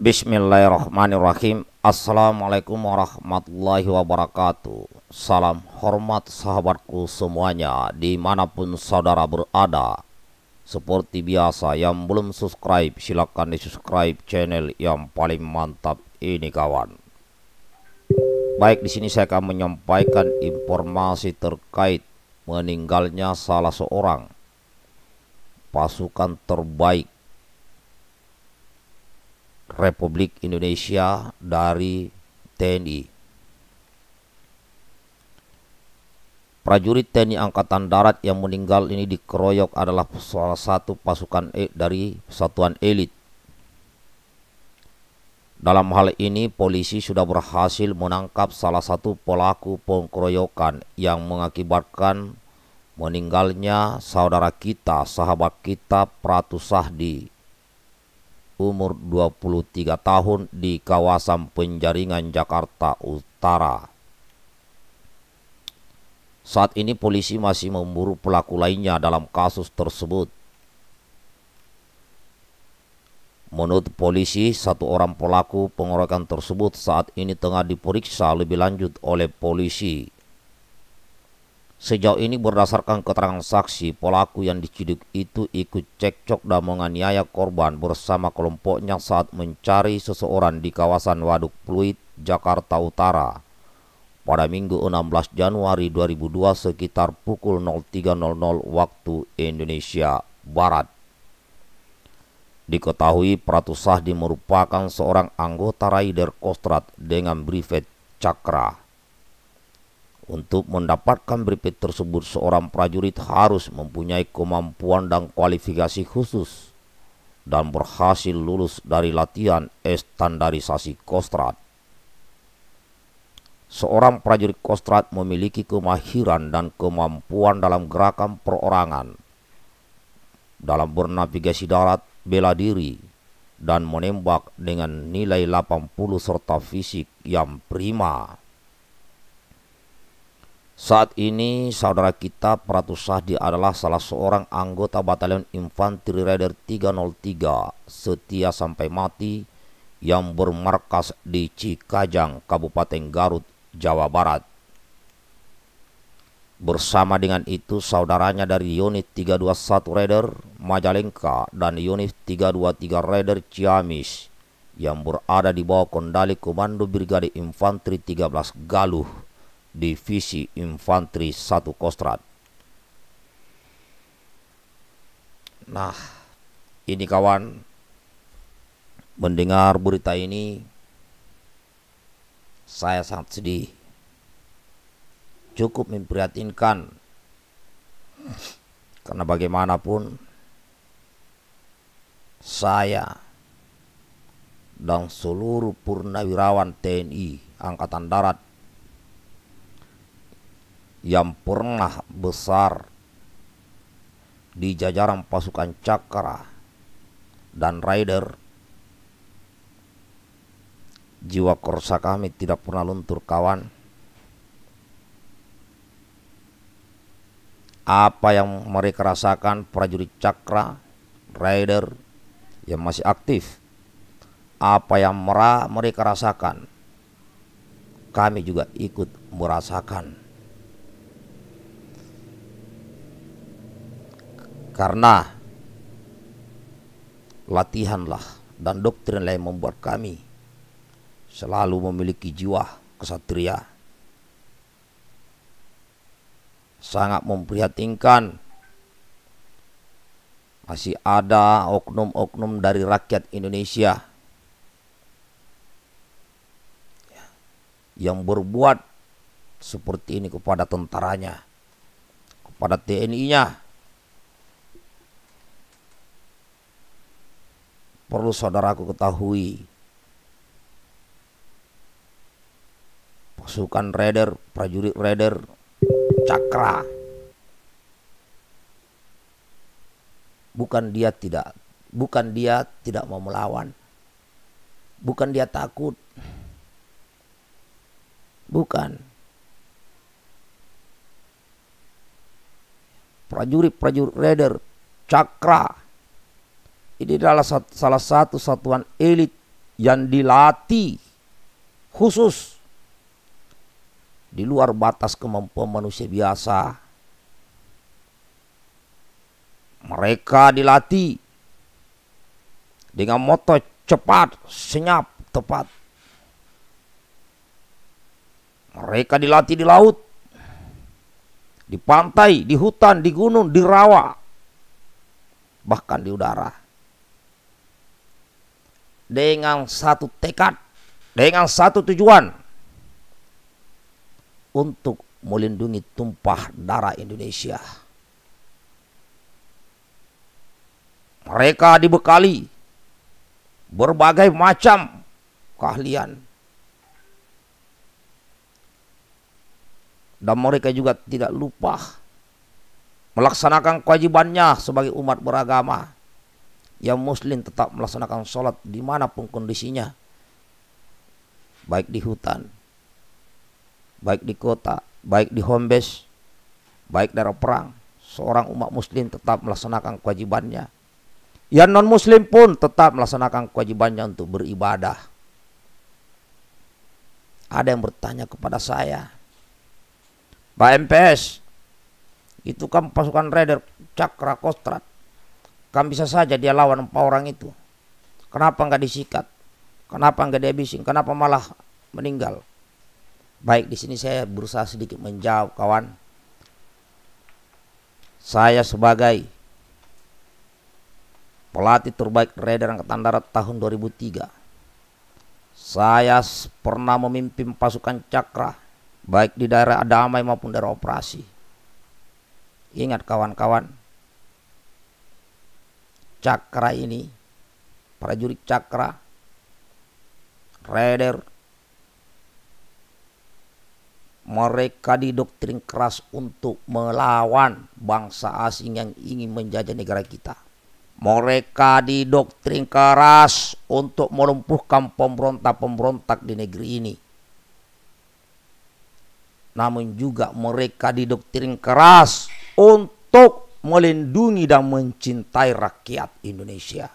Bismillahirrahmanirrahim Assalamualaikum warahmatullahi wabarakatuh Salam hormat sahabatku semuanya Dimanapun saudara berada Seperti biasa yang belum subscribe Silahkan di subscribe channel yang paling mantap ini kawan Baik di sini saya akan menyampaikan informasi terkait Meninggalnya salah seorang Pasukan terbaik Republik Indonesia dari TNI. Prajurit TNI Angkatan Darat yang meninggal ini dikeroyok adalah salah satu pasukan e dari satuan Elit. Dalam hal ini, polisi sudah berhasil menangkap salah satu pelaku pengkeroyokan yang mengakibatkan meninggalnya saudara kita, sahabat kita Pratu Sahdi umur 23 tahun di kawasan penjaringan Jakarta Utara. Saat ini polisi masih memburu pelaku lainnya dalam kasus tersebut. Menurut polisi, satu orang pelaku pengorakan tersebut saat ini tengah diperiksa lebih lanjut oleh polisi. Sejauh ini berdasarkan keterangan saksi, pelaku yang diciduk itu ikut cekcok dan menganiaya korban bersama kelompoknya saat mencari seseorang di kawasan Waduk Pluit, Jakarta Utara. Pada Minggu 16 Januari 2002 sekitar pukul 03.00 waktu Indonesia Barat. Diketahui Pratu Sahdi merupakan seorang anggota Raider Kostrad dengan brevet Cakra. Untuk mendapatkan brigade tersebut, seorang prajurit harus mempunyai kemampuan dan kualifikasi khusus dan berhasil lulus dari latihan standarisasi kostrat. Seorang prajurit kostrat memiliki kemahiran dan kemampuan dalam gerakan perorangan, dalam bernavigasi darat, bela diri, dan menembak dengan nilai 80 serta fisik yang prima. Saat ini saudara kita Pratu Sahdi adalah salah seorang anggota Batalion Infanteri Raider 303 setia sampai mati yang bermarkas di Cikajang, Kabupaten Garut, Jawa Barat. Bersama dengan itu saudaranya dari unit 321 Raider Majalengka dan unit 323 Raider Ciamis yang berada di bawah kendali Komando Brigade Infanteri 13 Galuh Divisi Infanteri 1 Kostrad. Nah, ini kawan mendengar berita ini saya sangat sedih. Cukup memprihatinkan. Karena bagaimanapun saya dan seluruh purnawirawan TNI Angkatan Darat yang pernah besar di jajaran pasukan Cakra dan Rider jiwa korsa kami tidak pernah luntur kawan apa yang mereka rasakan prajurit Cakra Rider yang masih aktif apa yang merah mereka rasakan kami juga ikut merasakan Karena latihanlah dan doktrin lain membuat kami selalu memiliki jiwa kesatria. Sangat memprihatinkan masih ada oknum-oknum dari rakyat Indonesia yang berbuat seperti ini kepada tentaranya, kepada TNI-nya, perlu saudaraku ketahui pasukan raider prajurit raider cakra bukan dia tidak bukan dia tidak mau melawan bukan dia takut bukan prajurit prajurit raider cakra ini adalah salah satu satuan elit yang dilatih khusus di luar batas kemampuan manusia biasa. Mereka dilatih dengan moto cepat, senyap, tepat. Mereka dilatih di laut, di pantai, di hutan, di gunung, di rawa, bahkan di udara dengan satu tekad, dengan satu tujuan untuk melindungi tumpah darah Indonesia. Mereka dibekali berbagai macam keahlian. Dan mereka juga tidak lupa melaksanakan kewajibannya sebagai umat beragama yang muslim tetap melaksanakan sholat dimanapun kondisinya baik di hutan baik di kota baik di hombes baik dari perang seorang umat muslim tetap melaksanakan kewajibannya yang non muslim pun tetap melaksanakan kewajibannya untuk beribadah ada yang bertanya kepada saya Pak MPS itu kan pasukan raider Cakra Kostrat Kan bisa saja dia lawan empat orang itu. Kenapa nggak disikat? Kenapa nggak dihabisin? Kenapa malah meninggal? Baik, di sini saya berusaha sedikit menjawab kawan. Saya sebagai pelatih terbaik Raider Angkatan Darat tahun 2003. Saya pernah memimpin pasukan Cakra baik di daerah damai maupun daerah operasi. Ingat kawan-kawan, cakra ini, prajurit cakra, raider, mereka didoktrin keras untuk melawan bangsa asing yang ingin menjajah negara kita. Mereka didoktrin keras untuk melumpuhkan pemberontak-pemberontak di negeri ini. Namun juga mereka didoktrin keras untuk melindungi dan mencintai rakyat Indonesia.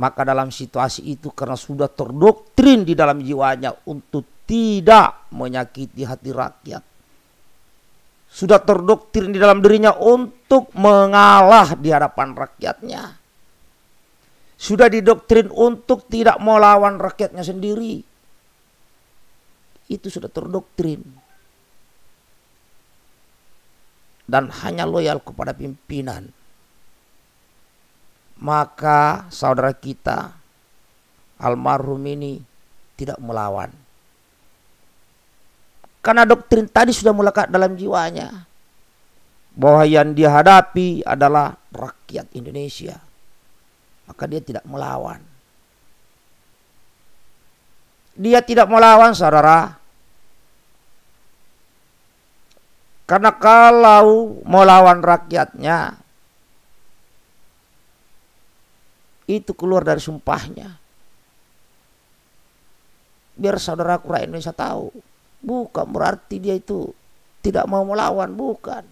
Maka dalam situasi itu karena sudah terdoktrin di dalam jiwanya untuk tidak menyakiti hati rakyat. Sudah terdoktrin di dalam dirinya untuk mengalah di hadapan rakyatnya. Sudah didoktrin untuk tidak melawan rakyatnya sendiri. Itu sudah terdoktrin dan hanya loyal kepada pimpinan, maka saudara kita almarhum ini tidak melawan. Karena doktrin tadi sudah melekat dalam jiwanya bahwa yang dihadapi adalah rakyat Indonesia. Maka dia tidak melawan. Dia tidak melawan saudara Karena kalau mau lawan rakyatnya, itu keluar dari sumpahnya. Biar saudara rakyat Indonesia tahu, bukan berarti dia itu tidak mau melawan, bukan.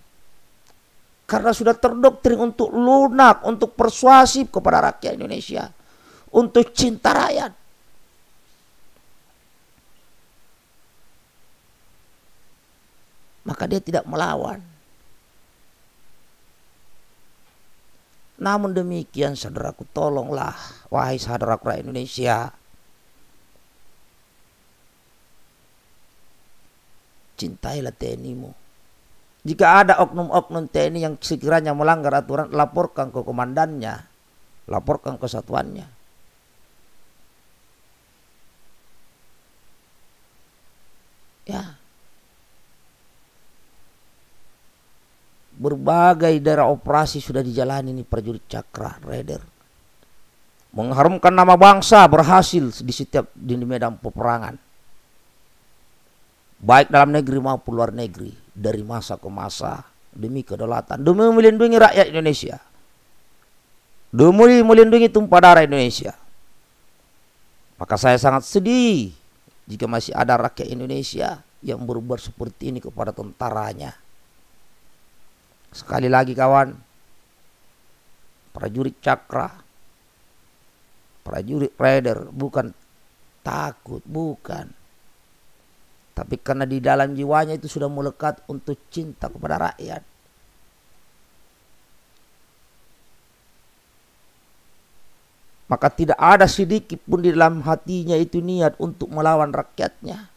Karena sudah terdoktrin untuk lunak, untuk persuasif kepada rakyat Indonesia, untuk cinta rakyat. maka dia tidak melawan. Namun demikian saudaraku tolonglah wahai saudaraku Indonesia. Cintailah TNI-mu. Jika ada oknum-oknum TNI yang sekiranya melanggar aturan, laporkan ke komandannya. Laporkan ke satuannya. Ya. berbagai daerah operasi sudah dijalani ini prajurit cakra raider mengharumkan nama bangsa berhasil di setiap di medan peperangan baik dalam negeri maupun luar negeri dari masa ke masa demi kedaulatan demi melindungi rakyat Indonesia demi melindungi tumpah darah Indonesia maka saya sangat sedih jika masih ada rakyat Indonesia yang berbuat seperti ini kepada tentaranya Sekali lagi kawan, prajurit cakra, prajurit raider bukan takut, bukan. Tapi karena di dalam jiwanya itu sudah melekat untuk cinta kepada rakyat. Maka tidak ada sedikit pun di dalam hatinya itu niat untuk melawan rakyatnya.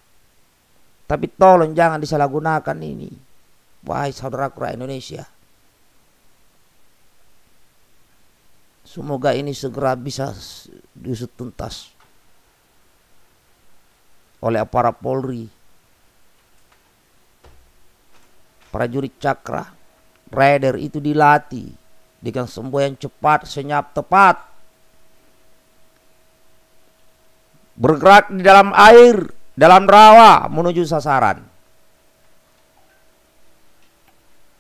Tapi tolong jangan disalahgunakan ini. Wahai saudara kura Indonesia, semoga ini segera bisa diusut tuntas oleh aparat Polri, prajurit cakra, rider itu dilatih dengan semboyan cepat, senyap, tepat. Bergerak di dalam air, dalam rawa menuju sasaran.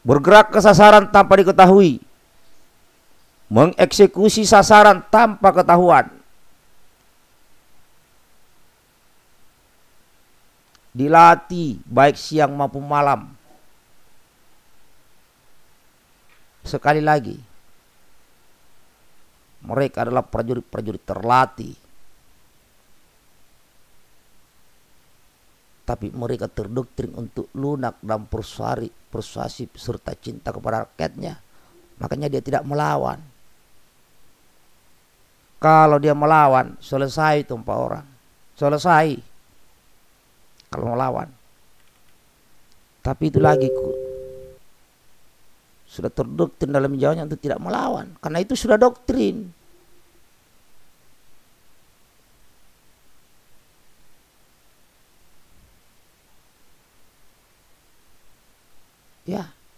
bergerak ke sasaran tanpa diketahui, mengeksekusi sasaran tanpa ketahuan. Dilatih baik siang maupun malam. Sekali lagi, mereka adalah prajurit-prajurit terlatih tapi mereka terdoktrin untuk lunak dan persuari, persuasif serta cinta kepada rakyatnya. Makanya dia tidak melawan. Kalau dia melawan, selesai itu empat orang. Selesai. Kalau melawan. Tapi itu lagi sudah terdoktrin dalam jawanya untuk tidak melawan. Karena itu sudah doktrin.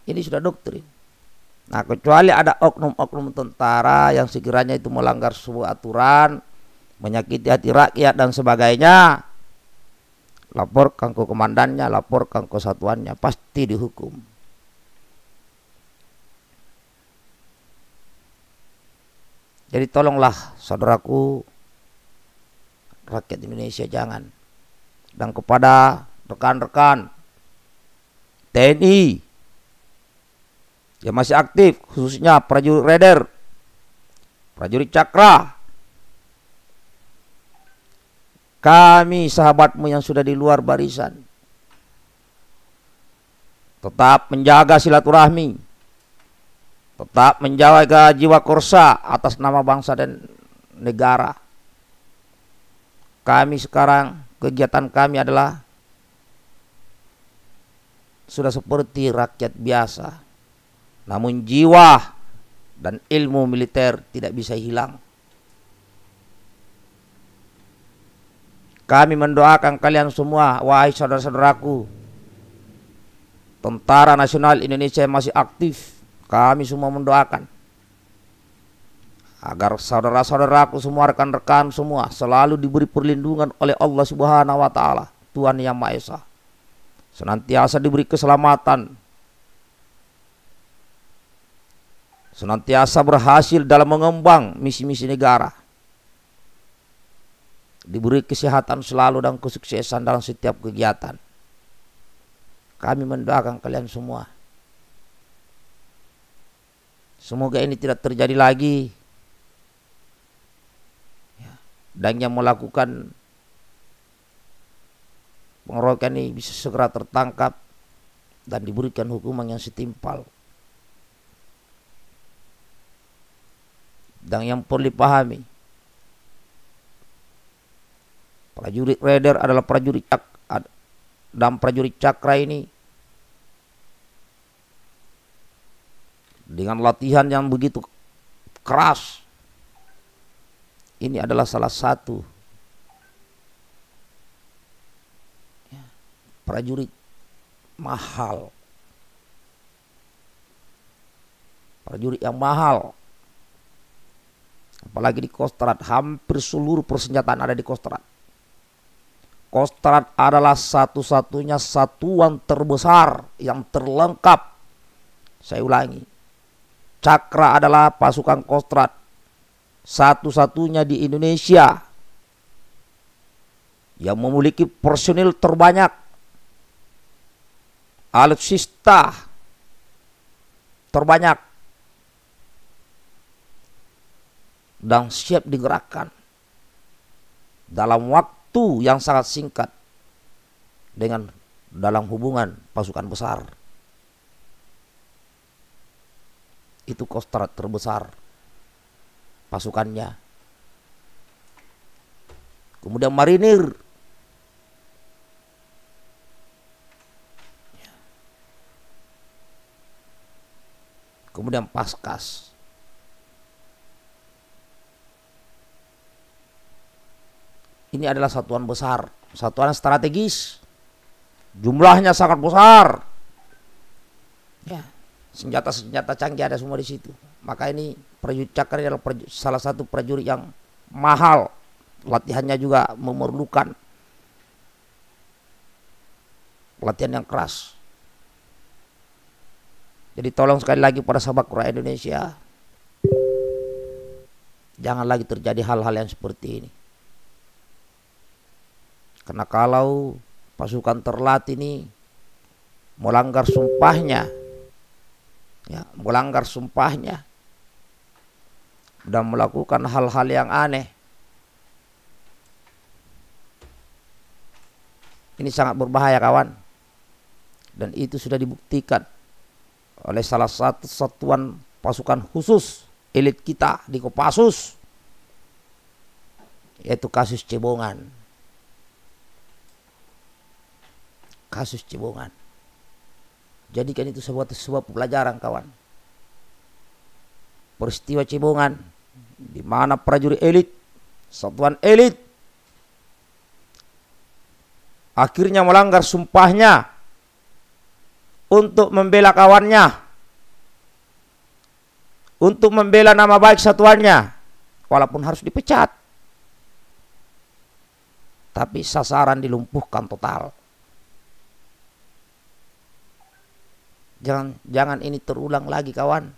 Ini sudah doktrin. Nah, kecuali ada oknum-oknum tentara yang sekiranya itu melanggar sebuah aturan, menyakiti hati rakyat dan sebagainya, laporkan ke komandannya, laporkan ke satuannya, pasti dihukum. Jadi tolonglah saudaraku rakyat Indonesia jangan dan kepada rekan-rekan TNI yang masih aktif khususnya prajurit raider, prajurit cakra. Kami sahabatmu yang sudah di luar barisan tetap menjaga silaturahmi, tetap menjaga jiwa korsa atas nama bangsa dan negara. Kami sekarang kegiatan kami adalah sudah seperti rakyat biasa namun jiwa dan ilmu militer tidak bisa hilang. Kami mendoakan kalian semua, wahai saudara-saudaraku. Tentara Nasional Indonesia masih aktif. Kami semua mendoakan agar saudara-saudaraku semua rekan-rekan semua selalu diberi perlindungan oleh Allah Subhanahu wa taala, Tuhan Yang Maha Esa. Senantiasa diberi keselamatan, senantiasa berhasil dalam mengembang misi-misi negara. Diberi kesehatan selalu dan kesuksesan dalam setiap kegiatan. Kami mendoakan kalian semua. Semoga ini tidak terjadi lagi. Ya. Dan yang melakukan pengeroyokan ini bisa segera tertangkap dan diberikan hukuman yang setimpal dan yang perlu dipahami. Prajurit Raider adalah prajurit cak dan prajurit cakra ini dengan latihan yang begitu keras ini adalah salah satu ya, prajurit mahal prajurit yang mahal Apalagi di Kostrad, hampir seluruh persenjataan ada di Kostrad. Kostrad adalah satu-satunya satuan terbesar yang terlengkap. Saya ulangi. Cakra adalah pasukan Kostrad. Satu-satunya di Indonesia yang memiliki personil terbanyak. Alutsista terbanyak dan siap digerakkan dalam waktu yang sangat singkat dengan dalam hubungan pasukan besar. Itu kostrat terbesar pasukannya. Kemudian marinir kemudian paskas ini adalah satuan besar, satuan strategis. Jumlahnya sangat besar. Ya, senjata-senjata canggih ada semua di situ. Maka ini prajurit cakar adalah prajurit, salah satu prajurit yang mahal. Latihannya juga memerlukan latihan yang keras. Jadi tolong sekali lagi para sahabat Quran Indonesia, ya. jangan lagi terjadi hal-hal yang seperti ini. Karena kalau pasukan terlatih ini melanggar sumpahnya, ya, melanggar sumpahnya dan melakukan hal-hal yang aneh. Ini sangat berbahaya kawan. Dan itu sudah dibuktikan oleh salah satu satuan pasukan khusus elit kita di Kopassus yaitu kasus cebongan. kasus cebongan. Jadikan itu sebuah sebuah pelajaran kawan. Peristiwa cebongan di mana prajurit elit, satuan elit akhirnya melanggar sumpahnya untuk membela kawannya, untuk membela nama baik satuannya, walaupun harus dipecat. Tapi sasaran dilumpuhkan total. Jangan jangan ini terulang lagi kawan.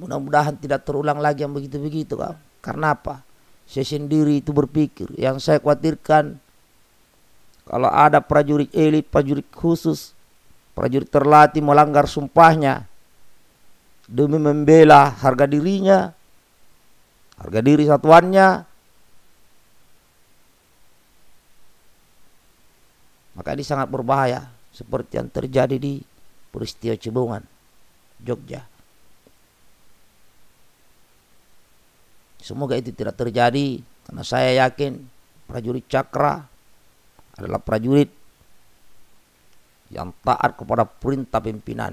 Mudah-mudahan tidak terulang lagi yang begitu-begitu kawan. Karena apa? Saya sendiri itu berpikir yang saya khawatirkan kalau ada prajurit elit, prajurit khusus, prajurit terlatih melanggar sumpahnya demi membela harga dirinya, harga diri satuannya, Maka ini sangat berbahaya seperti yang terjadi di peristiwa Cibungan, Jogja. Semoga itu tidak terjadi karena saya yakin prajurit Cakra adalah prajurit yang taat kepada perintah pimpinan.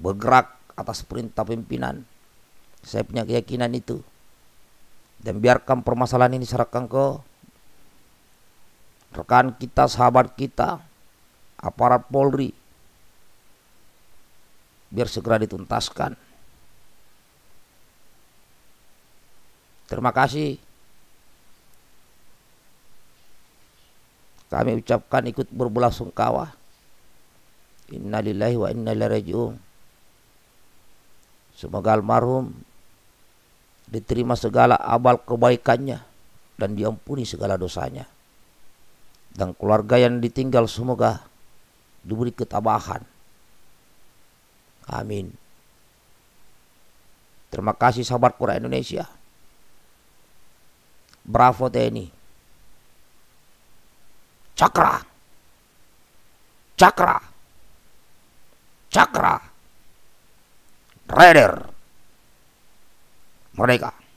Bergerak atas perintah pimpinan. Saya punya keyakinan itu. Dan biarkan permasalahan ini diserahkan ke rekan kita, sahabat kita, aparat Polri, biar segera dituntaskan. Terima kasih. Kami ucapkan ikut berbelah sungkawa. Innalillahi wa inna ilaihi raji'un. Semoga almarhum diterima segala abal kebaikannya dan diampuni segala dosanya dan keluarga yang ditinggal semoga diberi ketabahan. Amin. Terima kasih sahabat Quran Indonesia. Bravo TNI. Cakra. Cakra. Cakra. Raider. Merdeka.